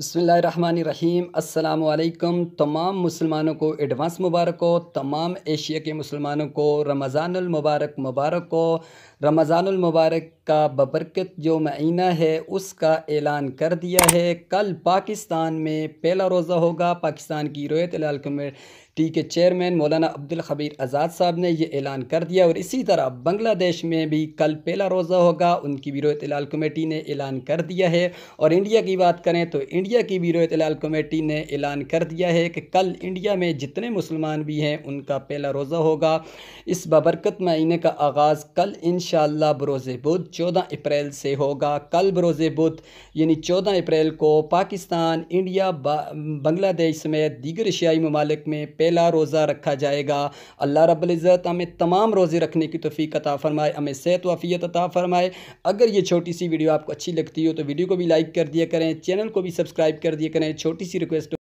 बसमीम् अल्लाम तमाम मुसलमानों को एडवांस मुबारक हो तमाम एशिया के मुसलमानों को रमज़ानमबारक मुबारक हो रमज़ानमबारक का बबरकत जो महीना है उसका ऐलान कर दिया है कल पाकिस्तान में पहला रोज़ा होगा पाकिस्तान की रोयत लाल कमेटी के चेयरमैन मौलाना अब्दुल खबीर आज़ाद साहब ने यह ऐलान कर दिया और इसी तरह बंग्लादेश में भी कल पहला रोज़ा होगा उनकी भी रोयत लाल कमेटी ने ऐलान कर दिया है और इंडिया की बात करें तो इंडिया की ब्यूरो इतलाल कमेटी ने ऐलान कर दिया है कि कल इंडिया में जितने मुसलमान भी हैं उनका पहला रोज़ा होगा इस बबरकत महीने का आगाज़ कल इन बरोज़ बुध चौदह अप्रैल से होगा कल बरोज़ बुध यानी चौदह अप्रैल को पाकिस्तान इंडिया बांग्लादेश समेत दीगर एशियाई ममालिक में पहला रोज़ा रखा जाएगा अल्लाह रबुल्ज़त हमें तमाम रोज़े रखने की तोफ़ी अता फ़रमाए हमें सेहत वफ़ीत अता फ़रमाए अगर ये छोटी सी वीडियो आपको अच्छी लगती हो तो वीडियो को भी लाइक कर दिया करें चैनल को भी सब्सक्राइब सब्सक्राइब कर दिया करें छोटी सी रिक्वेस्ट